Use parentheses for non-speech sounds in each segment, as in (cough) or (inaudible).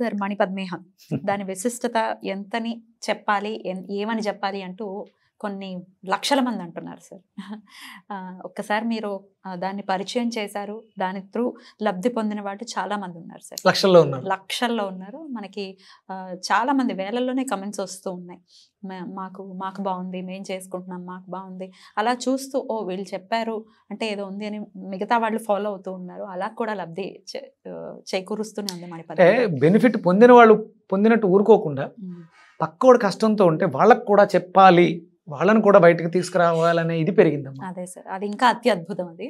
Sir మణిపద్మేహం దాని విశిష్టత ఎంతని చెప్పాలి ఏమని చెప్పాలి అంటూ కొన్ని లక్షల మంది అంటున్నారు సార్ ఒక్కసారి మీరు దాన్ని పరిచయం చేశారు దాని త్రూ లబ్ధి పొందిన వాళ్ళు చాలా మంది ఉన్నారు సార్ లక్షల్లో ఉన్నారు లక్షల్లో ఉన్నారు మనకి చాలా మంది వేలల్లోనే కమెంట్స్ వస్తూ ఉన్నాయి మాకు మాకు బాగుంది మేము చేసుకుంటున్నాం మాకు బాగుంది అలా చూస్తూ ఓ వీళ్ళు చెప్పారు అంటే ఏదో ఉంది అని మిగతా వాళ్ళు ఫాలో అవుతూ ఉన్నారు అలా కూడా లబ్ధి చేకూరుస్తూనే ఉంది మన బెనిఫిట్ పొందిన వాళ్ళు పొందినట్టు ఊరుకోకుండా పక్కోడు కష్టంతో ఉంటే వాళ్ళకు కూడా చెప్పాలి వాళ్ళని కూడా బయటకు తీసుకురావాలనే ఇది పెరిగింది అదే సార్ అది ఇంకా అతి అద్భుతం అది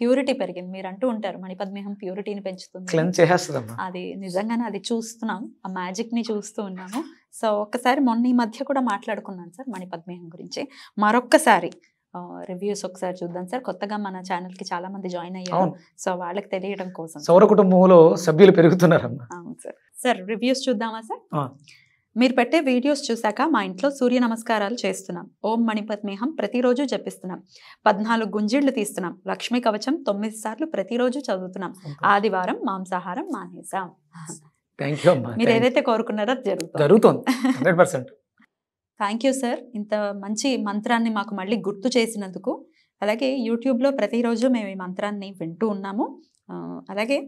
ప్యూరిటీ పెరిగింది మీరు అంటూ ఉంటారు మణిపద్మేహం ప్యూరిటీని పెంచుతుంది క్లెన్ చేస్తుంది అది నిజంగానే అది చూస్తున్నాం ఆ మ్యాజిక్ ని చూస్తూ ఉన్నాము సో ఒకసారి మొన్న ఈ మధ్య కూడా మాట్లాడుకున్నాను సార్ మణిపద్మేహం గురించి మరొక్కసారి రివ్యూస్ ఒకసారి చూద్దాం సార్ కొత్తగా మన ఛానల్ కి చాలా మంది జాయిన్ అయ్యారు సో వాళ్ళకి తెలియడం కోసం సౌర కుటుంబంలో సభ్యులు పెరుగుతున్నారు అవును సార్ సార్ రివ్యూస్ చూద్దామా సార్ మీరు పెట్టే వీడియోస్ చూశాక మా ఇంట్లో సూర్య నమస్కారాలు చేస్తున్నాం ఓం మణిపద్మేహం ప్రతిరోజు జపిస్తున్నాం పద్నాలుగు గుంజిళ్లు తీస్తున్నాం లక్ష్మీ కవచం తొమ్మిది సార్లు ప్రతిరోజు చదువుతున్నాం ఆదివారం మాంసాహారం మానేసాం మీరు ఏదైతే కోరుకున్నారో జరుగుతుంది థ్యాంక్ యూ సార్ ఇంత మంచి మంత్రాన్ని మాకు మళ్ళీ గుర్తు చేసినందుకు అలాగే యూట్యూబ్లో ప్రతిరోజు మేము ఈ మంత్రాన్ని వింటూ ఉన్నాము అలాగే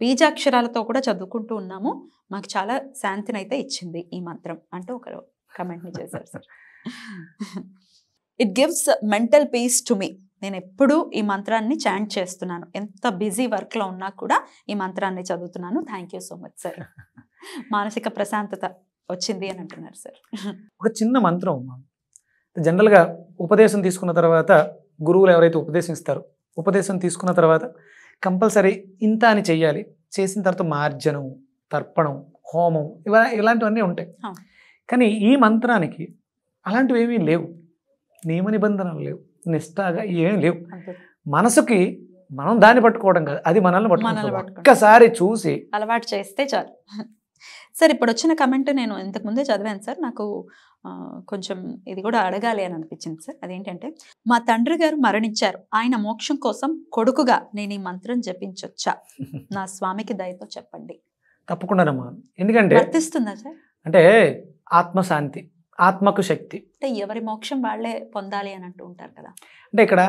బీజాక్షరాలతో కూడా చదువుకుంటూ ఉన్నాము మాకు చాలా శాంతిని అయితే ఇచ్చింది ఈ మంత్రం అంటూ ఒకరు కమెంట్ని చేశారు sir it gives mental peace to me నేను ఎప్పుడూ ఈ మంత్రాన్ని చాంట్ చేస్తున్నాను ఎంత బిజీ వర్క్లో ఉన్నా కూడా ఈ మంత్రాన్ని చదువుతున్నాను థ్యాంక్ సో మచ్ సార్ మానసిక ప్రశాంతత వచ్చింది అని అంటున్నారు సార్ ఒక చిన్న మంత్రం జనరల్గా ఉపదేశం తీసుకున్న తర్వాత గురువులు ఎవరైతే ఉపదేశిస్తారు ఉపదేశం తీసుకున్న తర్వాత కంపల్సరీ ఇంత అని చెయ్యాలి చేసిన తర్వాత మార్జనం తర్పణం హోమం ఇవ ఇలాంటివన్నీ ఉంటాయి కానీ ఈ మంత్రానికి అలాంటివి ఏమీ లేవు నియమ నిబంధనలు లేవు నిష్ఠాగా ఏమీ లేవు మనసుకి మనం దాన్ని పట్టుకోవడం కాదు అది మనల్ని పట్టుకోవడం ఒక్కసారి చూసి అలవాటు చేస్తే చాలు సార్ ఇప్పుడు వచ్చిన కమెంట్ నేను ఇంతకుముందే చదివాను సార్ నాకు కొంచెం ఇది కూడా అడగాలి అని అనిపించింది సార్ అదేంటంటే మా తండ్రి గారు మరణించారు ఆయన మోక్షం కోసం కొడుకుగా నేను ఈ మంత్రం జపించొచ్చా (laughs) నా స్వామికి దయతో చెప్పండి తప్పకుండానమ్మా ఎందుకంటే వర్తిస్తుందా సార్ అంటే ఆత్మశాంతి ఆత్మకు శక్తి అంటే ఎవరి మోక్షం వాళ్ళే పొందాలి అని అంటూ ఉంటారు కదా అంటే ఇక్కడ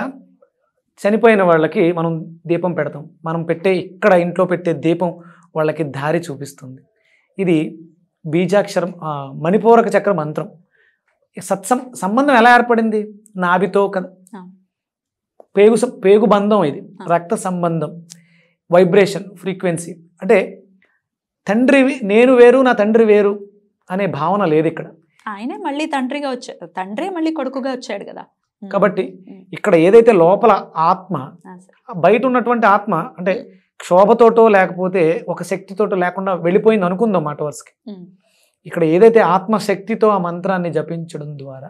చనిపోయిన వాళ్ళకి మనం దీపం పెడతాం మనం పెట్టే ఇక్కడ ఇంట్లో పెట్టే దీపం వాళ్ళకి దారి చూపిస్తుంది ఇది బీజాక్షరం మణిపూరక చక్ర మంత్రం సత్సం సంబంధం ఎలా ఏర్పడింది నాభితో క పేగు పేగు బంధం ఇది రక్త సంబంధం వైబ్రేషన్ ఫ్రీక్వెన్సీ అంటే తండ్రి నేను వేరు నా తండ్రి వేరు అనే భావన లేదు ఇక్కడ ఆయనే మళ్ళీ తండ్రిగా వచ్చాడు తండ్రి మళ్ళీ కొడుకుగా వచ్చాడు కదా కాబట్టి ఇక్కడ ఏదైతే లోపల ఆత్మ బయట ఉన్నటువంటి ఆత్మ అంటే క్షోభతోటో లేకపోతే ఒక శక్తితోటో లేకుండా వెళ్ళిపోయింది అనుకుందాం మాట వరుసకి ఇక్కడ ఏదైతే ఆత్మశక్తితో ఆ మంత్రాన్ని జపించడం ద్వారా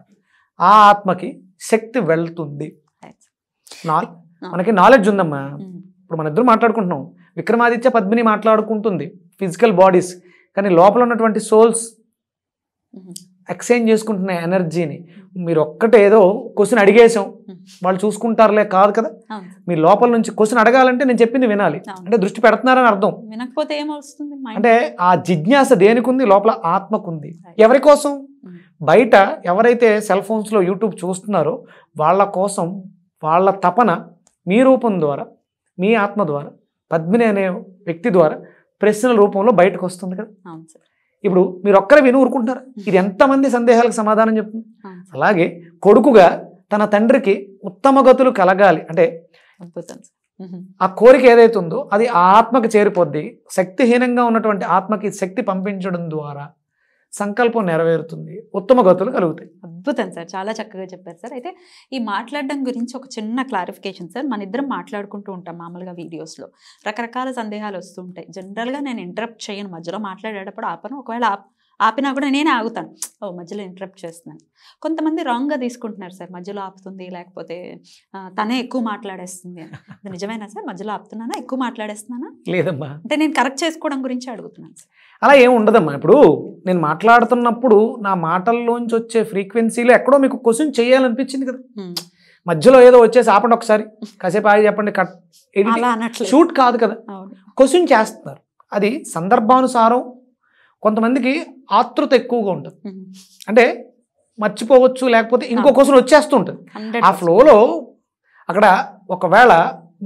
ఆ ఆత్మకి శక్తి వెళ్తుంది మనకి నాలెడ్జ్ ఉందమ్మా ఇప్పుడు మన ఇద్దరు మాట్లాడుకుంటున్నాం విక్రమాదిత్య పద్మిని మాట్లాడుకుంటుంది ఫిజికల్ బాడీస్ కానీ లోపల ఉన్నటువంటి సోల్స్ ఎక్స్చేంజ్ చేసుకుంటున్న ఎనర్జీని మీరు ఒక్కటేదో క్వశ్చన్ అడిగేసాం వాళ్ళు చూసుకుంటారులే కాదు కదా మీ లోపల నుంచి క్వశ్చన్ అడగాలంటే నేను చెప్పింది వినాలి అంటే దృష్టి పెడుతున్నారని అర్థం వినకపోతే ఏమవుతుంది అంటే ఆ జిజ్ఞాస ఉంది లోపల ఆత్మకుంది ఎవరి కోసం బయట ఎవరైతే సెల్ ఫోన్స్లో యూట్యూబ్ చూస్తున్నారో వాళ్ళ కోసం వాళ్ళ తపన మీ రూపం ద్వారా మీ ఆత్మ ద్వారా పద్మిని అనే వ్యక్తి ద్వారా ప్రశ్నల రూపంలో బయటకు వస్తుంది కదా ఇప్పుడు మీరు ఒక్కరే విని ఊరుకుంటున్నారు ఇది ఎంతమంది సందేహాలకు సమాధానం చెప్తుంది అలాగే కొడుకుగా తన తండ్రికి ఉత్తమ గతులు కలగాలి అంటే ఆ కోరిక ఏదైతుందో ఉందో అది ఆత్మకు చేరిపోద్ది శక్తిహీనంగా ఉన్నటువంటి ఆత్మకి శక్తి పంపించడం ద్వారా సంకల్పం నెరవేరుతుంది ఉత్తమ గతులు కలుగుతాయి అద్భుతం సార్ చాలా చక్కగా చెప్పారు సార్ అయితే ఈ మాట్లాడడం గురించి ఒక చిన్న క్లారిఫికేషన్ సార్ మన ఇద్దరం మాట్లాడుకుంటూ ఉంటాం మామూలుగా వీడియోస్లో రకరకాల సందేహాలు వస్తుంటాయి జనరల్గా నేను ఇంటరప్ట్ చేయను మధ్యలో మాట్లాడేటప్పుడు ఆపను ఒకవేళ ఆపినా కూడా నేనే ఆగుతాను ఓ మధ్యలో ఇంటరప్ట్ చేస్తున్నాను కొంతమంది రాంగ్గా తీసుకుంటున్నారు సార్ మధ్యలో ఆపుతుంది లేకపోతే తనే ఎక్కువ మాట్లాడేస్తుంది అది నిజమేనా సార్ మధ్యలో ఆపుతున్నానా ఎక్కువ మాట్లాడేస్తున్నానా లేదమ్మా అంటే నేను కరెక్ట్ చేసుకోవడం గురించి అడుగుతున్నాను సార్ అలా ఏమి ఉండదమ్మా ఇప్పుడు నేను మాట్లాడుతున్నప్పుడు నా మాటల్లోంచి వచ్చే ఫ్రీక్వెన్సీలో ఎక్కడో మీకు క్వశ్చన్ చేయాలనిపించింది కదా మధ్యలో ఏదో వచ్చేసి ఆపండి ఒకసారి కాసేపు ఆగి చెప్పండి కట్ షూట్ కాదు కదా క్వశ్చన్ చేస్తున్నారు అది సందర్భానుసారం కొంతమందికి ఆతృత ఎక్కువగా ఉంటుంది అంటే మర్చిపోవచ్చు లేకపోతే ఇంకో క్వశ్చన్ వచ్చేస్తూ ఉంటుంది ఆ ఫ్లోలో అక్కడ ఒకవేళ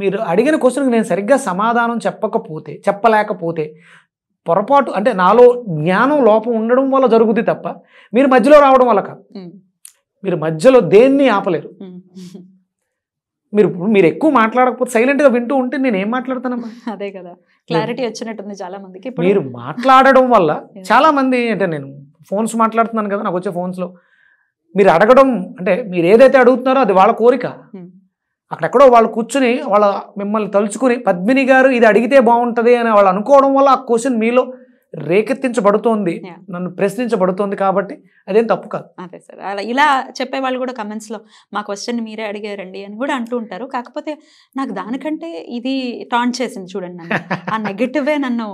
మీరు అడిగిన క్వశ్చన్కి నేను సరిగ్గా సమాధానం చెప్పకపోతే చెప్పలేకపోతే పొరపాటు అంటే నాలో జ్ఞానం లోపం ఉండడం వల్ల జరుగుద్ది తప్ప మీరు మధ్యలో రావడం వల్ల కాదు మీరు మధ్యలో దేన్ని ఆపలేరు (laughs) మీరు మీరు ఎక్కువ మాట్లాడకపోతే సైలెంట్గా వింటూ ఉంటే నేను ఏం మాట్లాడతానమ్మా అదే కదా క్లారిటీ వచ్చినట్టుంది చాలా మందికి మీరు మాట్లాడడం వల్ల చాలా మంది అంటే నేను ఫోన్స్ మాట్లాడుతున్నాను కదా నాకు వచ్చే ఫోన్స్లో మీరు అడగడం అంటే మీరు ఏదైతే అడుగుతున్నారో అది వాళ్ళ కోరిక hmm. అక్కడెక్కడో వాళ్ళు కూర్చుని వాళ్ళ మిమ్మల్ని తలుచుకుని పద్మిని గారు ఇది అడిగితే బాగుంటుంది అని వాళ్ళు అనుకోవడం వల్ల ఆ క్వశ్చన్ మీలో రేకెత్తించబడుతోంది నన్ను ప్రశ్నించబడుతోంది కాబట్టి అదేం తప్పు కాదు అదే సార్ అలా ఇలా చెప్పేవాళ్ళు కూడా కమెంట్స్లో మా క్వశ్చన్ మీరే అడిగారండి అని కూడా అంటూ ఉంటారు కాకపోతే నాకు దానికంటే ఇది టాన్ చేసింది చూడండి ఆ నెగిటివే నన్ను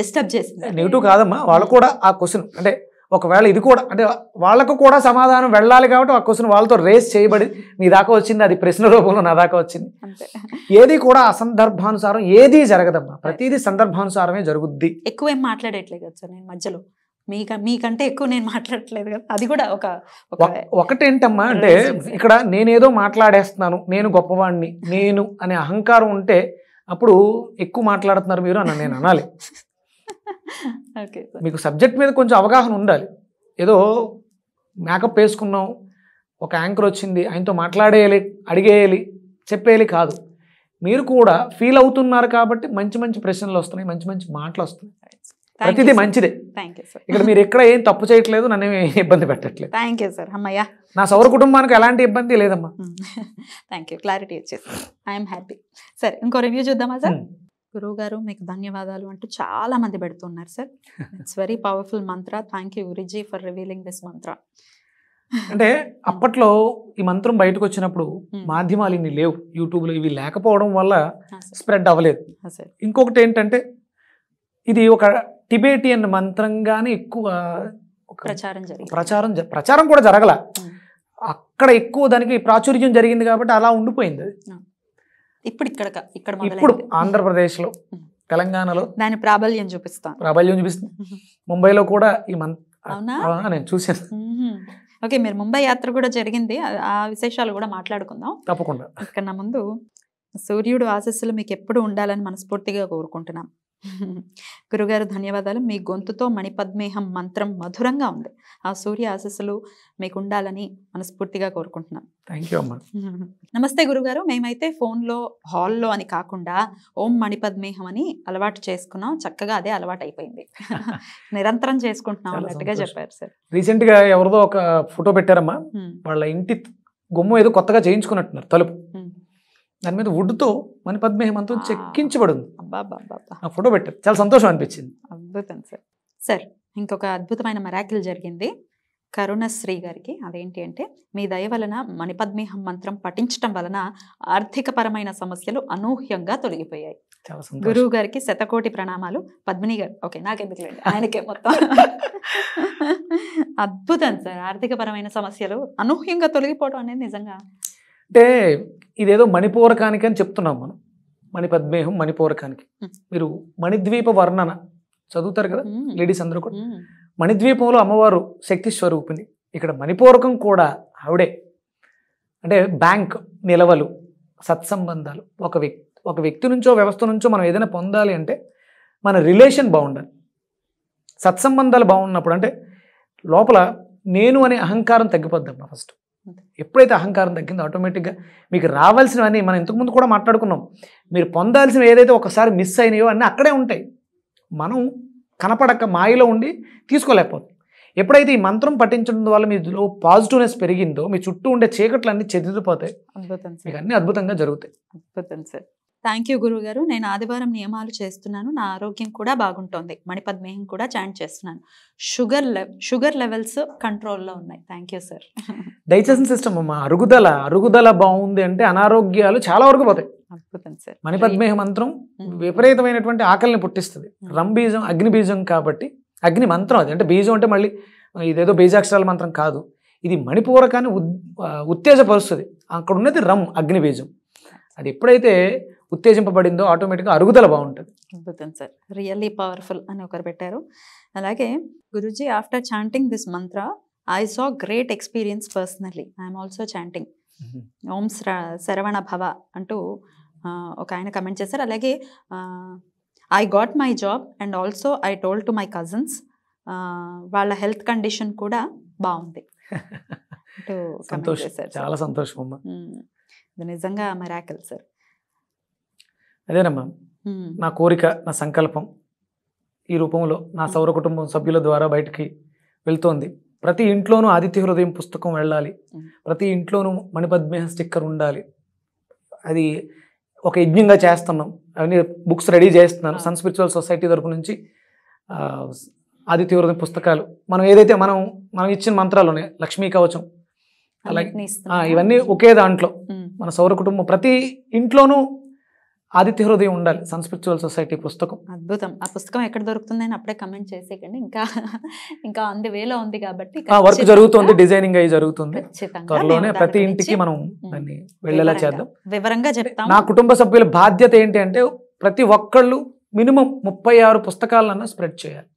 డిస్టర్బ్ చేసింది నెగిటివ్ (laughs) కాదమ్మా వాళ్ళు కూడా ఆ క్వశ్చన్ అంటే ఒకవేళ ఇది కూడా అంటే వాళ్ళకు కూడా సమాధానం వెళ్ళాలి కాబట్టి ఆ క్వశ్చన్ వాళ్ళతో రేస్ చేయబడి మీ దాకా వచ్చింది అది ప్రశ్న రూపంలో నా దాకా వచ్చింది ఏది కూడా అసందర్భానుసారం ఏది జరగదమ్మా ప్రతిదీ సందర్భానుసారమే జరుగుద్ది ఎక్కువ ఏం మాట్లాడేట్లేదు కదా సార్ నేను మధ్యలో మీక మీకంటే ఎక్కువ నేను మాట్లాడట్లేదు కదా అది కూడా ఒక ఒకటేంటమ్మా అంటే ఇక్కడ నేనేదో మాట్లాడేస్తున్నాను నేను గొప్పవాడిని నేను అనే అహంకారం ఉంటే అప్పుడు ఎక్కువ మాట్లాడుతున్నారు మీరు అని నేను అనాలి మీకు సబ్జెక్ట్ మీద కొంచెం అవగాహన ఉండాలి ఏదో మేకప్ వేసుకున్నాం ఒక యాంకర్ వచ్చింది ఆయనతో మాట్లాడేయాలి అడిగేయాలి చెప్పేయాలి కాదు మీరు కూడా ఫీల్ అవుతున్నారు కాబట్టి మంచి మంచి ప్రశ్నలు వస్తున్నాయి మంచి మంచి మాటలు వస్తున్నాయి ప్రతిదీ మంచిదే ఇక్కడ మీరు ఎక్కడ ఏం తప్పు చేయట్లేదు నన్ను ఇబ్బంది పెట్టట్లేదు థ్యాంక్ యూ సార్ అమ్మయ్యా నా సౌర కుటుంబానికి ఎలాంటి ఇబ్బంది లేదమ్మా థ్యాంక్ యూ క్లారిటీ వచ్చేసి ఐఎమ్ హ్యాపీ సరే ఇంకో రివ్యూ చూద్దామా సార్ గురువు గారు మీకు ధన్యవాదాలు అంటూ చాలా మంది పెడుతున్నారు sir it's very powerful mantra thank you guruji for revealing this mantra అంటే hmm. అప్పట్లో ఈ మంత్రం బయటకు వచ్చినప్పుడు hmm. మాధ్యమాలు ఇన్ని లేవు యూట్యూబ్లో ఇవి లేకపోవడం వల్ల స్ప్రెడ్ అవ్వలేదు ఇంకొకటి ఏంటంటే ఇది ఒక టిబేటియన్ మంత్రంగానే ఎక్కువ ప్రచారం ప్రచారం ప్రచారం కూడా జరగల hmm. అక్కడ ఎక్కువ దానికి ప్రాచుర్యం జరిగింది కాబట్టి అలా ఉండిపోయింది ఇప్పుడు ఇక్కడ ఇక్కడ ఇప్పుడు ఆంధ్రప్రదేశ్లో తెలంగాణలో దాని ప్రాబల్యం చూపిస్తాం ప్రాబల్యం చూపిస్తుంది ముంబైలో కూడా ఈ మంత్ నేను చూసాను ఓకే మీరు ముంబై యాత్ర కూడా జరిగింది ఆ విశేషాలు కూడా మాట్లాడుకుందాం తప్పకుండా ఇక్కడ ముందు సూర్యుడు ఆశస్సులు మీకు ఎప్పుడు ఉండాలని మనస్ఫూర్తిగా కోరుకుంటున్నాం గురుగారు ధన్యవాదాలు మీ గొంతుతో మణిపద్మేహం మంత్రం మధురంగా ఉంది ఆ సూర్య ఆశస్సులు మీకు ఉండాలని మనస్ఫూర్తిగా కోరుకుంటున్నాను థ్యాంక్ యూ అమ్మా నమస్తే గురుగారు మేమైతే ఫోన్లో హాల్లో అని కాకుండా ఓం మణిపద్మేహం అని అలవాటు చేసుకున్నాం చక్కగా అదే అలవాటు అయిపోయింది నిరంతరం చేసుకుంటున్నాం అన్నట్టుగా చెప్పారు సార్ రీసెంట్గా ఎవరిదో ఒక ఫోటో పెట్టారమ్మా వాళ్ళ ఇంటి గుమ్మ ఏదో కొత్తగా చేయించుకున్నట్టున్నారు తలుపు దాని మీద వుడ్తో మణిపద్మ హేమంతో చెక్కించబడింది ఫోటో పెట్టారు చాలా సంతోషం అనిపించింది అద్భుతం సార్ సార్ ఇంకొక అద్భుతమైన మెరాకిల్ జరిగింది కరుణశ్రీ గారికి అదేంటి అంటే మీ దయ వలన మణిపద్మేహం మంత్రం పఠించటం వలన ఆర్థికపరమైన సమస్యలు అనూహ్యంగా తొలగిపోయాయి గురువు గారికి శతకోటి ప్రణామాలు పద్మిని గారు ఓకే లేదు ఆయనకే మొత్తం (laughs) అద్భుతం సార్ ఆర్థికపరమైన సమస్యలు అనూహ్యంగా తొలగిపోవడం అనేది నిజంగా అంటే ఇదేదో మణిపూరకానికి అని చెప్తున్నాం మనం మణిపద్మేహం మణిపూరకానికి మీరు మణిద్వీప వర్ణన చదువుతారు కదా లేడీస్ అందరూ కూడా మణిద్వీపంలో అమ్మవారు శక్తి స్వరూపిణి ఇక్కడ మణిపూరకం కూడా ఆవిడే అంటే బ్యాంక్ నిలవలు సత్సంబంధాలు ఒక వ్యక్తి ఒక వ్యక్తి నుంచో వ్యవస్థ నుంచో మనం ఏదైనా పొందాలి అంటే మన రిలేషన్ బాగుండాలి సత్సంబంధాలు బాగున్నప్పుడు అంటే లోపల నేను అనే అహంకారం తగ్గిపోద్దమ్మా ఫస్ట్ ఎప్పుడైతే అహంకారం తగ్గిందో ఆటోమేటిక్గా మీకు రావాల్సినవన్నీ మనం ఇంతకుముందు కూడా మాట్లాడుకున్నాం మీరు పొందాల్సినవి ఏదైతే ఒకసారి మిస్ అయినాయో అన్నీ అక్కడే ఉంటాయి మనం కనపడక మాయలో ఉండి తీసుకోలేకపోతుంది ఎప్పుడైతే ఈ మంత్రం పఠించడం వల్ల మీలో పాజిటివ్నెస్ పెరిగిందో మీ చుట్టూ ఉండే చీకట్లన్నీ చెదిరిపోతాయి మీకు అన్నీ అద్భుతంగా జరుగుతాయి అద్భుతం సార్ థ్యాంక్ యూ గురువుగారు నేను ఆదివారం నియమాలు చేస్తున్నాను నా ఆరోగ్యం కూడా బాగుంటుంది మణిపద్మేహం కూడా జాయిన్ చేస్తున్నాను షుగర్ షుగర్ లెవెల్స్ కంట్రోల్లో ఉన్నాయి thank you sir digestion system మా అరుగుదల అరుగుదల బాగుంది అంటే అనారోగ్యాలు చాలా వరకు పోతాయి అద్భుతం సార్ మణిపద్మేహ మంత్రం hmm. విపరీతమైనటువంటి ఆకలిని పుట్టిస్తుంది hmm. రంబీజం అగ్ని బీజం కాబట్టి అగ్ని మంత్రం అది అంటే బీజం అంటే మళ్ళీ ఇదేదో బీజాక్షరాల మంత్రం కాదు ఇది మణిపూరకాన్ని ఉత్తేజపరుస్తుంది అక్కడ ఉన్నది రమ్ అగ్ని బీజం అది ఎప్పుడైతే ఉత్తేజింపబడిందో ఆటోమేటిక్గా అరుగుదల బాగుంటుంది అద్భుతం సార్ రియల్లీ పవర్ఫుల్ అని ఒకరు పెట్టారు అలాగే guruji after chanting this mantra I saw great experience personally I'm also chanting ఓం శ్రవణ భవ అంటూ ఒక ఆయన కమెంట్ చేశారు అలాగే I got my job and also I told to my cousins వాళ్ళ హెల్త్ కండిషన్ కూడా బాగుంది (laughs) చాలా సంతోషం నిజంగా మెరాకల్ సార్ అదేనమ్మా నా కోరిక నా సంకల్పం ఈ రూపంలో నా సౌర కుటుంబం సభ్యుల ద్వారా బయటికి వెళ్తోంది ప్రతి ఇంట్లోనూ ఆదిత్య హృదయం పుస్తకం వెళ్ళాలి ప్రతి ఇంట్లోనూ మణిపద్మేహ స్టిక్కర్ ఉండాలి అది ఒక యజ్ఞంగా చేస్తున్నాం అవన్నీ బుక్స్ రెడీ చేస్తున్నాను సన్ స్పిరిచువల్ సొసైటీ తరపు నుంచి ఆదిత్య హృదయం పుస్తకాలు మనం ఏదైతే మనం మనం ఇచ్చిన మంత్రాలు ఉన్నాయి లక్ష్మీ కవచం అలాగే ఇవన్నీ ఒకే దాంట్లో మన సౌర కుటుంబం ప్రతి ఇంట్లోనూ ఆదిత్య హృదయం ఉండాలి స్పిరిచువల్ సొసైటీ పుస్తకం అద్భుతం ఆ పుస్తకం ఎక్కడ దొరుకుతుందని అప్పుడే కమెంట్ చేసేయండి ఇంకా ఇంకా ఆన్ వేలో ఉంది కాబట్టి వర్క్ జరుగుతుంది డిజైనింగ్ అయి జరుగుతుంది త్వరలోనే ప్రతి ఇంటికి మనం దాన్ని వెళ్ళేలా చేద్దాం వివరంగా చెప్తాం నా కుటుంబ సభ్యుల బాధ్యత ఏంటి అంటే ప్రతి ఒక్కళ్ళు మినిమం ముప్పై ఆరు పుస్తకాలను స్ప్రెడ్ చేయాలి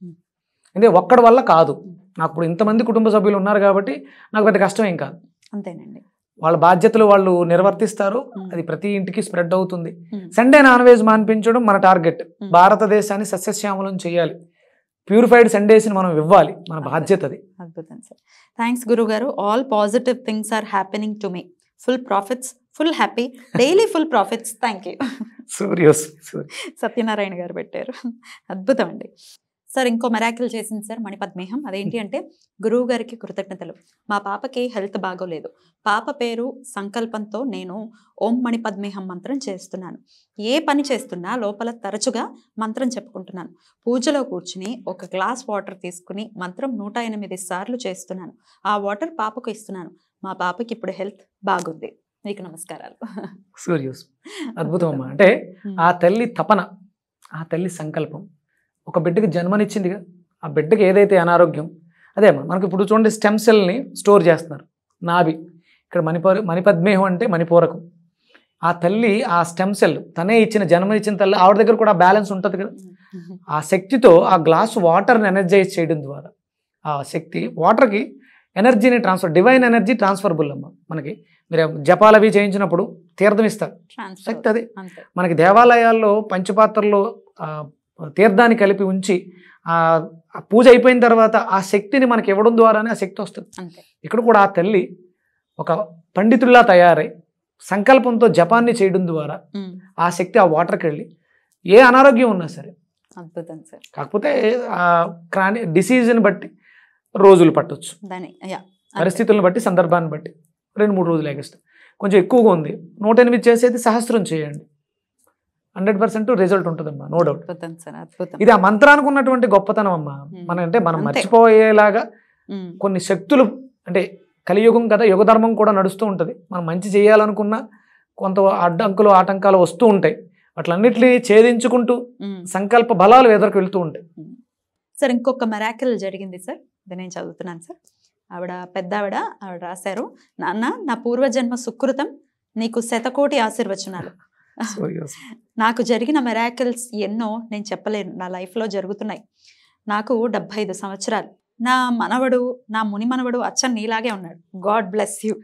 అంటే ఒక్కడి వల్ల కాదు నాకు ఇప్పుడు ఇంతమంది కుటుంబ సభ్యులు ఉన్నారు కాబట్టి నాకు పెద్ద కష్టం ఏం కాదు అంతేనండి వాళ్ళ బాధ్యతలు వాళ్ళు నిర్వర్తిస్తారు అది ప్రతి ఇంటికి స్ప్రెడ్ అవుతుంది సండే నాన్ వెజ్ మానిపించడం మన టార్గెట్ భారతదేశాన్ని సస్యశ్యామలం చేయాలి ప్యూరిఫైడ్ సండేస్ ని మనం ఇవ్వాలి మన బాధ్యత అది అద్భుతం సార్ థ్యాంక్స్ గురుగారు all positive things are happening to me full profits full happy daily full profits thank you సూర్యోస్ సత్యనారాయణ గారు పెట్టారు అద్భుతం అండి సార్ ఇంకో మెరాకిల్ చేసింది సార్ మణిపద్మేహం అదేంటి అంటే గురువు గారికి కృతజ్ఞతలు మా పాపకి హెల్త్ బాగోలేదు పాప పేరు సంకల్పంతో నేను ఓం మణిపద్మేహం మంత్రం చేస్తున్నాను ఏ పని చేస్తున్నా లోపల తరచుగా మంత్రం చెప్పుకుంటున్నాను పూజలో కూర్చుని ఒక గ్లాస్ వాటర్ తీసుకుని మంత్రం నూట ఎనిమిది సార్లు చేస్తున్నాను ఆ వాటర్ పాపకు ఇస్తున్నాను మా పాపకి ఇప్పుడు హెల్త్ బాగుంది మీకు నమస్కారాలు సూర్యూస్ (laughs) అద్భుతం అంటే ఆ తల్లి తపన ఆ తల్లి సంకల్పం ఒక బిడ్డకి జన్మనిచ్చిందిగా ఆ బిడ్డకి ఏదైతే అనారోగ్యం అదే మనకి ఇప్పుడు చూడండి స్టెమ్ సెల్ని స్టోర్ చేస్తున్నారు నాభి ఇక్కడ మణిపూర మణిపద్మేహం అంటే మణిపూరకం ఆ తల్లి ఆ స్టెమ్ సెల్ తనే ఇచ్చిన జన్మనిచ్చిన తల్లి ఆవిడ దగ్గర కూడా బ్యాలెన్స్ ఉంటుంది కదా ఆ శక్తితో ఆ గ్లాస్ వాటర్ని ఎనర్జైజ్ చేయడం ద్వారా ఆ శక్తి వాటర్కి ఎనర్జీని ట్రాన్స్ఫర్ డివైన్ ఎనర్జీ ట్రాన్స్ఫర్బుల్ అమ్మ మనకి మీరు జపాలు అవి చేయించినప్పుడు తీర్థం ఇస్తారు శక్తి అది మనకి దేవాలయాల్లో పంచపాత్రలో తీర్థాన్ని కలిపి ఉంచి ఆ పూజ అయిపోయిన తర్వాత ఆ శక్తిని మనకి ఇవ్వడం ద్వారానే ఆ శక్తి వస్తుంది ఇక్కడ కూడా ఆ తల్లి ఒక పండితుల్లా తయారై సంకల్పంతో జపాన్ని చేయడం ద్వారా ఆ శక్తి ఆ వాటర్కి వెళ్ళి ఏ అనారోగ్యం ఉన్నా సరే అద్భుతం సార్ కాకపోతే ఆ క్రాని డిసీజ్ని బట్టి రోజులు పట్టవచ్చు పరిస్థితులను బట్టి సందర్భాన్ని బట్టి రెండు మూడు రోజులు ఎగస్తాం కొంచెం ఎక్కువగా ఉంది నూట ఎనిమిది చేసేది సహస్రం చేయండి హండ్రెడ్ పర్సెంట్ రిజల్ట్ ఉంటుంది అమ్మా నో డౌట్ ఇది ఆ మంత్రానికి ఉన్నటువంటి గొప్పతనం అమ్మా మన అంటే మనం మర్చిపోయేలాగా కొన్ని శక్తులు అంటే కలియుగం కదా యుగధర్మం కూడా నడుస్తూ ఉంటుంది మనం మంచి చేయాలనుకున్న కొంత అడ్డంకులు ఆటంకాలు వస్తూ ఉంటాయి వాటిలన్నిటిని ఛేదించుకుంటూ సంకల్ప బలాలు ఎదురుకు వెళ్తూ ఉంటాయి సార్ ఇంకొక మెరాకిల్ జరిగింది సార్ ఇది నేను చదువుతున్నాను సార్ ఆవిడ పెద్ద ఆవిడ ఆవిడ రాశారు నాన్న నా పూర్వజన్మ సుకృతం నీకు శతకోటి ఆశీర్వచనాలు (laughs) నాకు జరిగిన మెరాకిల్స్ ఎన్నో నేను చెప్పలేను నా లైఫ్లో జరుగుతున్నాయి నాకు డెబ్బై ఐదు సంవత్సరాలు నా మనవడు నా ముని మనవడు అచ్చం నీలాగే ఉన్నాడు god bless you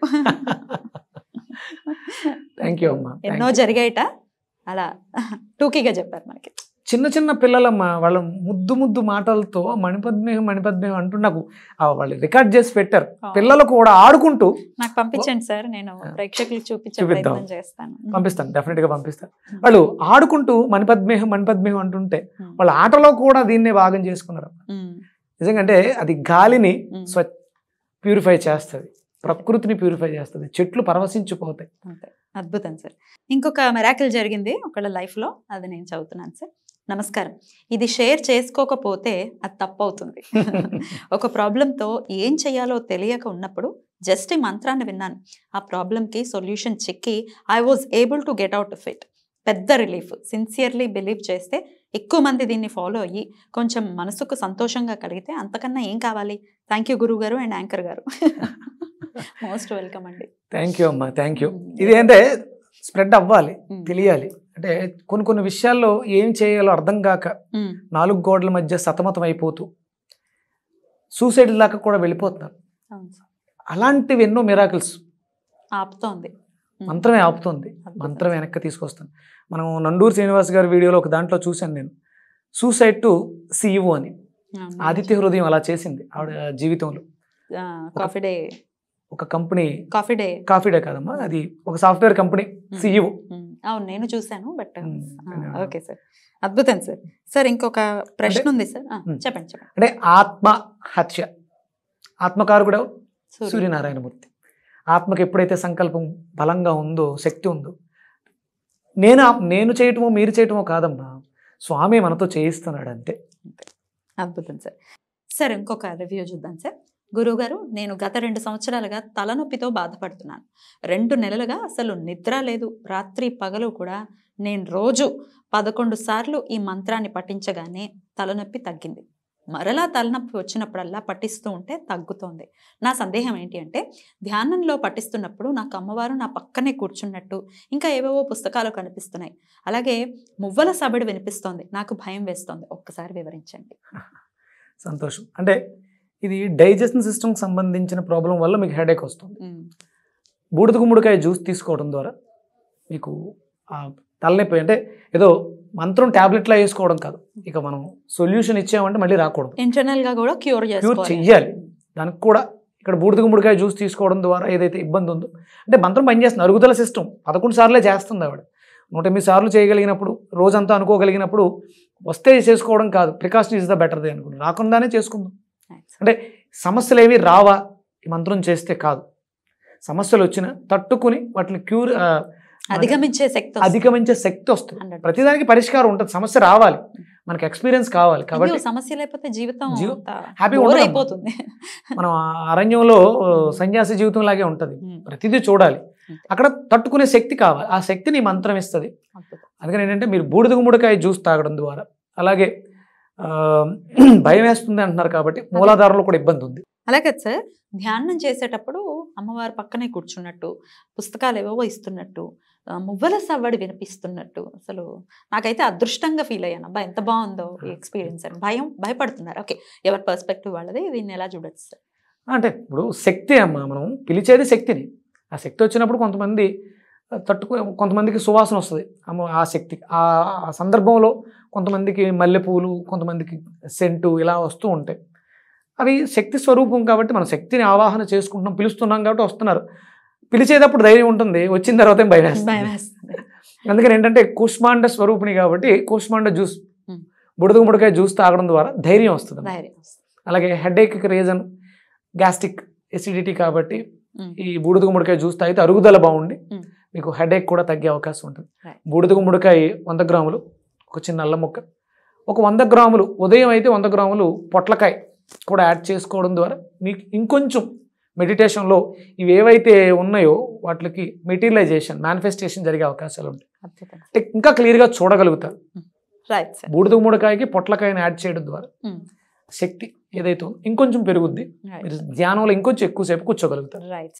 thank you అమ్మా ఎన్నో జరిగాయట అలా (laughs) టూకీగా చెప్పారు మనకి చిన్న చిన్న పిల్లల వాళ్ళ ముద్దు ముద్దు మాటలతో మణిపద్మేహం మణిపద్మేహం అంటూ నాకు వాళ్ళు రికార్డ్ చేసి పెట్టారు పిల్లలు కూడా ఆడుకుంటూ నాకు పంపించండి సార్ నేను ప్రేక్షకులు చూపించాను పంపిస్తాను డెఫినెట్ గా పంపిస్తాను వాళ్ళు ఆడుకుంటూ మణిపద్మేహం మణిపద్మేహం అంటుంటే వాళ్ళ ఆటలో కూడా దీన్నే భాగం చేసుకున్నారు నిజంగా అది గాలిని స్వ ప్యూరిఫై చేస్తుంది ప్రకృతిని ప్యూరిఫై చేస్తుంది చెట్లు పరవశించిపోతాయి అద్భుతం సార్ ఇంకొక మెరాకిల్ జరిగింది ఒకళ్ళ లైఫ్లో అది నేను చదువుతున్నాను సార్ నమస్కారం ఇది షేర్ చేసుకోకపోతే అది తప్పవుతుంది ఒక ప్రాబ్లంతో ఏం చేయాలో తెలియక ఉన్నప్పుడు జస్ట్ ఈ మంత్రాన్ని విన్నాను ఆ ప్రాబ్లంకి సొల్యూషన్ చెక్కి I was able to get out of it పెద్ద రిలీఫ్ సిన్సియర్లీ బిలీవ్ చేస్తే ఎక్కువ మంది దీన్ని ఫాలో అయ్యి కొంచెం మనసుకు సంతోషంగా కలిగితే అంతకన్నా ఏం కావాలి థ్యాంక్ యూ గురువు గారు అండ్ యాంకర్ గారు మోస్ట్ వెల్కమ్ అండి థ్యాంక్ యూ అమ్మా థ్యాంక్ యూ ఇది అంటే స్ప్రెడ్ అవ్వాలి తెలియాలి అంటే కొన్ని కొన్ని విషయాల్లో ఏం చేయాలో అర్థం కాక నాలుగు గోడల మధ్య సతమతం అయిపోతూ సూసైడ్ దాకా కూడా వెళ్ళిపోతున్నారు అలాంటివి ఎన్నో మిరాకిల్స్ ఆపుతోంది మంత్రమే ఆపుతోంది మంత్రం వెనక్కి తీసుకొస్తాను మనం నండూరు శ్రీనివాస్ గారి వీడియోలో ఒక దాంట్లో చూశాను నేను సూసైడ్ టు సీఈఓ అని ఆదిత్య హృదయం అలా చేసింది ఆవిడ జీవితంలో కాఫీ డే ఒక company coffee day coffee day కాదమ్మా అది ఒక సాఫ్ట్వేర్ కంపెనీ సీఈఓ అవును నేను చూశాను బట్ ఓకే సార్ అద్భుతం సార్ సార్ ఇంకొక ప్రశ్న ఉంది సార్ చెప్పండి చెప్పండి అంటే ఆత్మ హత్య ఆత్మకారు కూడా సూర్యనారాయణమూర్తి ఆత్మకు ఎప్పుడైతే సంకల్పం బలంగా ఉందో శక్తి ఉందో నేను నేను చేయటమో మీరు చేయటమో కాదమ్మా స్వామి మనతో చేయిస్తున్నాడు అంతే అద్భుతం సార్ సార్ ఇంకొక రివ్యూ చూద్దాం సార్ గురువుగారు నేను గత రెండు సంవత్సరాలుగా తలనొప్పితో బాధపడుతున్నాను రెండు నెలలుగా అసలు నిద్ర లేదు రాత్రి పగలు కూడా నేను రోజు పదకొండు సార్లు ఈ మంత్రాన్ని పఠించగానే తలనొప్పి తగ్గింది మరలా తలనొప్పి వచ్చినప్పుడల్లా పఠిస్తూ ఉంటే తగ్గుతోంది నా సందేహం ఏంటి అంటే ధ్యానంలో పఠిస్తున్నప్పుడు నాకు అమ్మవారు నా పక్కనే కూర్చున్నట్టు ఇంకా ఏవేవో పుస్తకాలు కనిపిస్తున్నాయి అలాగే మువ్వల సబడి వినిపిస్తోంది నాకు భయం వేస్తోంది ఒక్కసారి వివరించండి (laughs) సంతోషం అంటే ఇది డైజెషన్ సిస్టమ్కి సంబంధించిన ప్రాబ్లం వల్ల మీకు హెడేక్ వస్తుంది బూడిద గుమ్మడికాయ జ్యూస్ తీసుకోవడం ద్వారా మీకు తలనొప్పి అంటే ఏదో మంత్రం ట్యాబ్లెట్లా వేసుకోవడం కాదు ఇక మనం సొల్యూషన్ ఇచ్చామంటే మళ్ళీ రాకూడదు ఇంటర్నల్గా కూడా క్యూర్ క్యూర్ చెయ్యాలి దానికి కూడా ఇక్కడ బూడిద గుమ్మడికాయ జ్యూస్ తీసుకోవడం ద్వారా ఏదైతే ఇబ్బంది ఉందో అంటే మంత్రం పనిచేస్తుంది అరుగుదల సిస్టమ్ పదకొండు సార్లే చేస్తుంది ఆవిడ నూట ఎనిమిది సార్లు చేయగలిగినప్పుడు రోజంతా అనుకోగలిగినప్పుడు వస్తే చేసుకోవడం కాదు ప్రికాషన్ ఇస్ ద బెటర్ దే అనుకుంటుంది రాకుండానే చేసుకుందాం అంటే సమస్యలు ఏవి రావా ఈ మంత్రం చేస్తే కాదు సమస్యలు వచ్చినా తట్టుకుని వాటిని క్యూర్ అధిగమించే శక్తి అధిగమించే శక్తి వస్తుంది ప్రతిదానికి పరిష్కారం ఉంటుంది సమస్య రావాలి మనకి ఎక్స్పీరియన్స్ కావాలి కాబట్టి సమస్య లేకపోతే జీవితం హ్యాపీ అయిపోతుంది మనం అరణ్యంలో hmm. సన్యాసి జీవితం లాగే ఉంటుంది hmm. ప్రతిదీ చూడాలి అక్కడ తట్టుకునే శక్తి కావాలి ఆ శక్తిని మంత్రం ఇస్తుంది అందుకని ఏంటంటే మీరు బూడిద జ్యూస్ తాగడం ద్వారా అలాగే భయం వేస్తుంది అంటున్నారు కాబట్టి మూలాధారంలో కూడా ఇబ్బంది ఉంది అలాగే సార్ ధ్యానం చేసేటప్పుడు అమ్మవారు పక్కనే కూర్చున్నట్టు పుస్తకాలు ఏవేవో ఇస్తున్నట్టు మువ్వల సవ్వడి వినిపిస్తున్నట్టు అసలు నాకైతే అదృష్టంగా ఫీల్ అయ్యాను అబ్బా ఎంత బాగుందో ఈ ఎక్స్పీరియన్స్ అని భయం భయపడుతున్నారు ఓకే ఎవరి పర్స్పెక్టివ్ వాళ్ళది దీన్ని ఎలా చూడొచ్చు సార్ అంటే ఇప్పుడు శక్తి అమ్మా మనం పిలిచేది శక్తిని ఆ శక్తి వచ్చినప్పుడు కొంతమంది తట్టుకో కొంతమందికి సువాసన వస్తుంది ఆ శక్తి ఆ సందర్భంలో కొంతమందికి మల్లెపూలు కొంతమందికి సెంటు ఇలా వస్తూ ఉంటాయి అవి శక్తి స్వరూపం కాబట్టి మనం శక్తిని ఆవాహన చేసుకుంటున్నాం పిలుస్తున్నాం కాబట్టి వస్తున్నారు పిలిచేటప్పుడు ధైర్యం ఉంటుంది వచ్చిన తర్వాత భయం వేస్తుంది అందుకని ఏంటంటే కూష్మాండ స్వరూపిణి కాబట్టి కూష్మాండ జ్యూస్ బుడద ముడకాయ జ్యూస్ తాగడం ద్వారా ధైర్యం వస్తుంది అలాగే హెడేక్ రీజన్ గ్యాస్ట్రిక్ ఎసిడిటీ కాబట్టి ఈ బూడిద గుమ్మడికాయ జ్యూస్ తాగితే అరుగుదల బాగుండి మీకు హెడేక్ కూడా తగ్గే అవకాశం ఉంటుంది బూడిద ముడికాయ వంద గ్రాములు ఒక చిన్న నల్ల ముక్క ఒక వంద గ్రాములు ఉదయం అయితే వంద గ్రాములు పొట్లకాయ కూడా యాడ్ చేసుకోవడం ద్వారా మీకు ఇంకొంచెం మెడిటేషన్లో ఇవి ఏవైతే ఉన్నాయో వాటికి మెటీరియలైజేషన్ మేనిఫెస్టేషన్ జరిగే అవకాశాలు ఉంటాయి అంటే ఇంకా క్లియర్గా చూడగలుగుతారు hmm. బూడిద మూడకాయకి పొట్లకాయని యాడ్ చేయడం ద్వారా hmm. శక్తి ఏదైతే ఇంకొంచెం పెరుగుద్ది మీరు ధ్యానంలో ఇంకొంచెం ఎక్కువసేపు కూర్చోగలుగుతారు